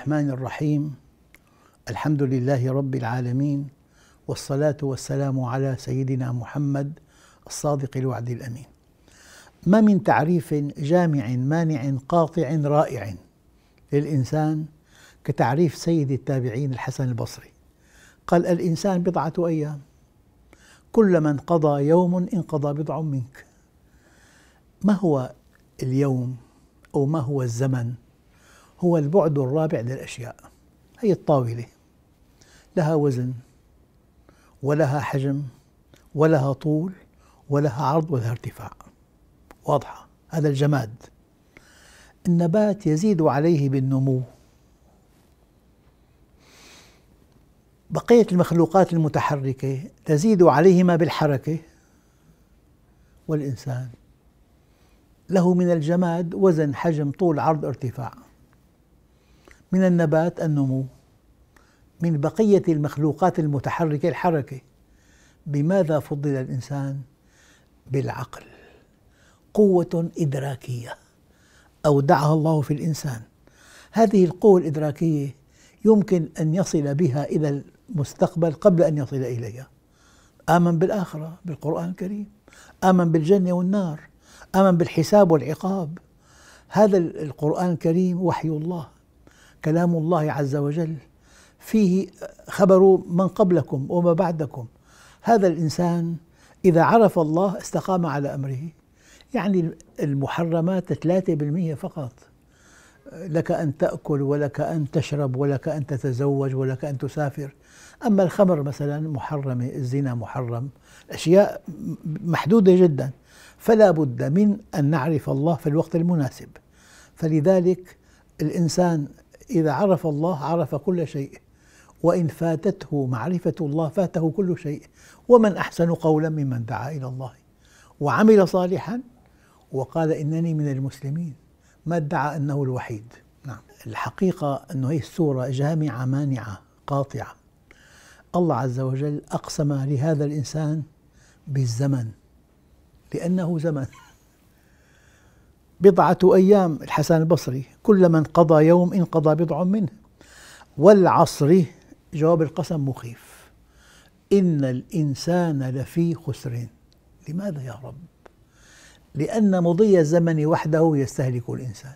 الرحمن الرحيم الحمد لله رب العالمين والصلاة والسلام على سيدنا محمد الصادق الوعد الأمين ما من تعريف جامع مانع قاطع رائع للإنسان كتعريف سيد التابعين الحسن البصري قال الإنسان بضعة أيام كلما انقضى يوم انقضى بضع منك ما هو اليوم أو ما هو الزمن هو البعد الرابع للأشياء هي الطاولة لها وزن ولها حجم ولها طول ولها عرض ولها ارتفاع واضحة هذا الجماد النبات يزيد عليه بالنمو بقية المخلوقات المتحركة تزيد عليهما بالحركة والإنسان له من الجماد وزن حجم طول عرض ارتفاع من النبات النمو من بقية المخلوقات المتحركة الحركة بماذا فضل الإنسان؟ بالعقل قوة إدراكية أودعها الله في الإنسان هذه القوة الإدراكية يمكن أن يصل بها إلى المستقبل قبل أن يصل إليها آمن بالآخرة بالقرآن الكريم آمن بالجنة والنار آمن بالحساب والعقاب هذا القرآن الكريم وحي الله كلام الله عز وجل فيه خبر من قبلكم وما بعدكم هذا الإنسان إذا عرف الله استقام على أمره يعني المحرمات 3% فقط لك أن تأكل ولك أن تشرب ولك أن تتزوج ولك أن تسافر أما الخمر مثلا محرمة الزنا محرم أشياء محدودة جدا فلا بد من أن نعرف الله في الوقت المناسب فلذلك الإنسان إذا عرف الله عرف كل شيء وإن فاتته معرفة الله فاته كل شيء ومن أحسن قولا ممن دعا إلى الله وعمل صالحا وقال إنني من المسلمين ما ادعى أنه الوحيد نعم الحقيقة أن هذه السورة جامعة مانعة قاطعة الله عز وجل أقسم لهذا الإنسان بالزمن لأنه زمن بضعة أيام الحسن البصري كل من قضى يوم انقضى بضع منه والعصر جواب القسم مخيف إن الإنسان لفي خسر لماذا يا رب؟ لأن مضي الزمن وحده يستهلك الإنسان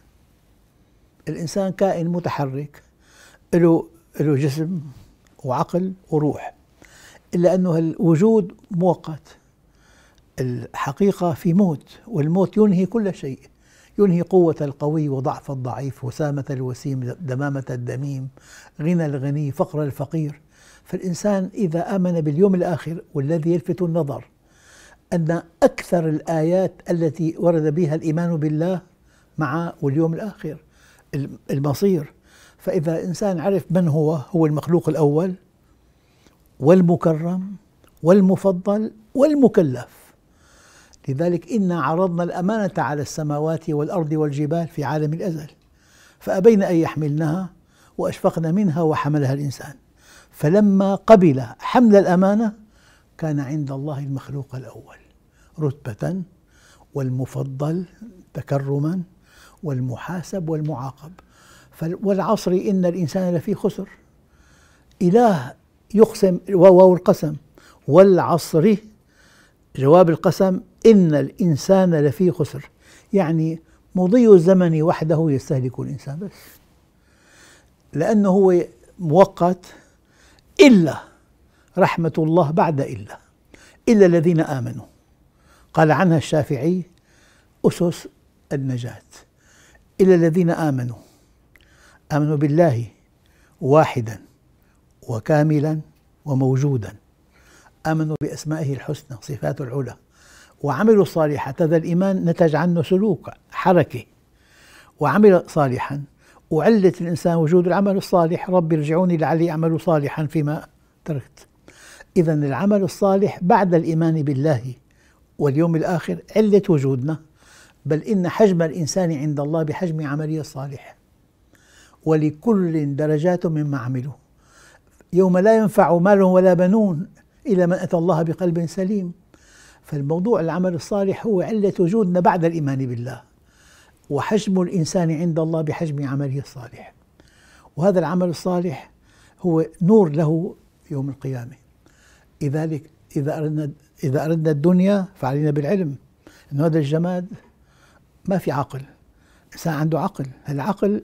الإنسان كائن متحرك له له جسم وعقل وروح إلا أنه الوجود مؤقت الحقيقة في موت والموت ينهي كل شيء ينهي قوة القوي وضعف الضعيف وسامة الوسيم دمامة الدميم غنى الغني فقر الفقير فالإنسان إذا آمن باليوم الآخر والذي يلفت النظر أن أكثر الآيات التي ورد بها الإيمان بالله مع واليوم الآخر المصير فإذا الإنسان عرف من هو هو المخلوق الأول والمكرم والمفضل والمكلف لذلك إنا عرضنا الأمانة على السماوات والأرض والجبال في عالم الأزل فأبين أن يحملنها وأشفقن منها وحملها الإنسان فلما قبل حمل الأمانة كان عند الله المخلوق الأول رتبة والمفضل تكرما والمحاسب والمعاقب والعصر إن الإنسان لفي خسر إله يقسم واو القسم والعصر جواب القسم إن الإنسان لفي خسر يعني مضي الزمن وحده يستهلك الإنسان بس لأنه هو مؤقت إلا رحمة الله بعد إلا إلا الذين آمنوا قال عنها الشافعي أسس النجاة إلا الذين آمنوا آمنوا بالله واحدا وكاملا وموجودا آمنوا بأسمائه الحسنى صفاته العلى وعملوا صالحا هذا الإيمان نتج عنه سلوك حركة وعمل صالحا وعلة الإنسان وجود العمل الصالح رب ارجعوني لعلي أعمل صالحا فيما تركت إذا العمل الصالح بعد الإيمان بالله واليوم الآخر علة وجودنا بل إن حجم الإنسان عند الله بحجم عمله الصالح ولكل درجات مما عملوا يوم لا ينفع مال ولا بنون إلا من أتى الله بقلب سليم فالموضوع العمل الصالح هو علة وجودنا بعد الإيمان بالله وحجم الإنسان عند الله بحجم عمله الصالح وهذا العمل الصالح هو نور له يوم القيامة لذلك إذا أردنا إذا أردنا الدنيا فعلينا بالعلم أن هذا الجماد ما في عقل إنسان عنده عقل العقل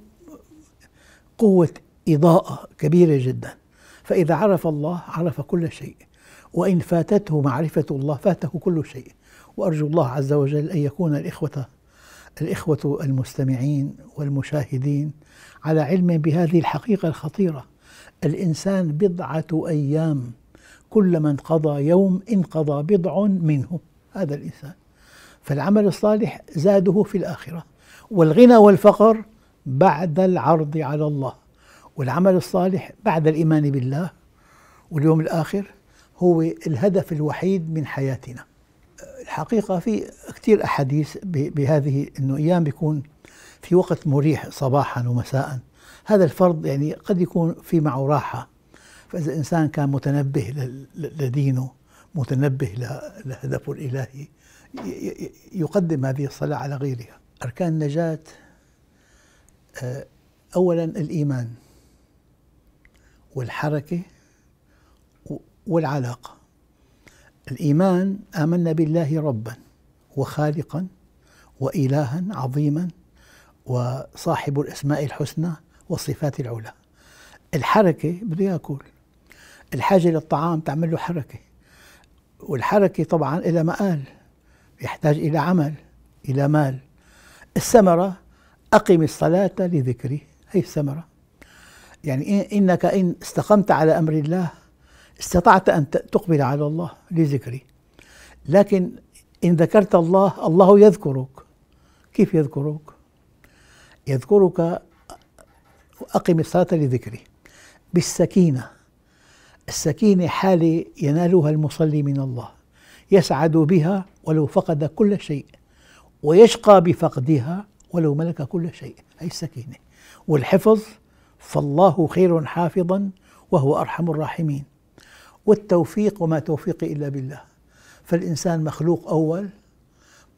قوة إضاءة كبيرة جدا فإذا عرف الله عرف كل شيء وإن فاتته معرفة الله فاته كل شيء وأرجو الله عز وجل أن يكون الإخوة الإخوة المستمعين والمشاهدين على علم بهذه الحقيقة الخطيرة الإنسان بضعة أيام كلما انقضى يوم انقضى بضع منه هذا الإنسان فالعمل الصالح زاده في الآخرة والغنى والفقر بعد العرض على الله والعمل الصالح بعد الإيمان بالله واليوم الآخر هو الهدف الوحيد من حياتنا الحقيقة في كثير أحاديث بهذه أنه أيام بيكون في وقت مريح صباحا ومساء هذا الفرض يعني قد يكون في معه راحة فإذا إنسان كان متنبه لدينه متنبه لهدفه الإلهي يقدم هذه الصلاة على غيرها أركان النجاة آه، أولا الإيمان والحركة والعلاقة الإيمان آمنا بالله ربا وخالقا وإلها عظيما وصاحب الأسماء الحسنى والصفات العلى الحركة بده ياكل الحاجة للطعام تعمل له حركة والحركة طبعا إلى مآل يحتاج إلى عمل إلى مال الثمرة أقم الصلاة لذكري هي الثمرة يعني إنك إن استقمت على أمر الله استطعت أن تقبل على الله لذكري لكن إن ذكرت الله الله يذكرك كيف يذكرك؟ يذكرك أقم الصلاة لذكري بالسكينة السكينة حالة ينالها المصلي من الله يسعد بها ولو فقد كل شيء ويشقى بفقدها ولو ملك كل شيء هي السكينة والحفظ فالله خير حافظا وهو أرحم الراحمين والتوفيق وما توفيقي إلا بالله فالإنسان مخلوق أول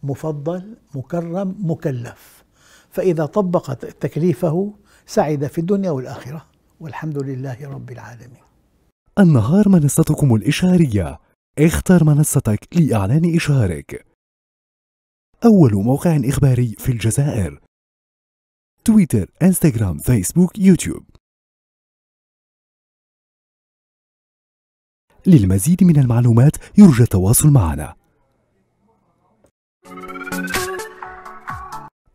مفضل مكرم مكلف فإذا طبق تكليفه سعد في الدنيا والآخرة والحمد لله رب العالمين النهار منصتكم الإشهارية اختر منصتك لإعلان إشهارك أول موقع إخباري في الجزائر تويتر، انستغرام، فيسبوك، يوتيوب للمزيد من المعلومات يرجى التواصل معنا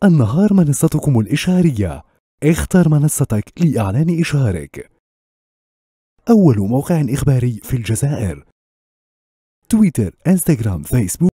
النهار منصتكم الإشهارية اختر منصتك لإعلان إشهارك أول موقع إخباري في الجزائر تويتر، إنستغرام، فيسبوك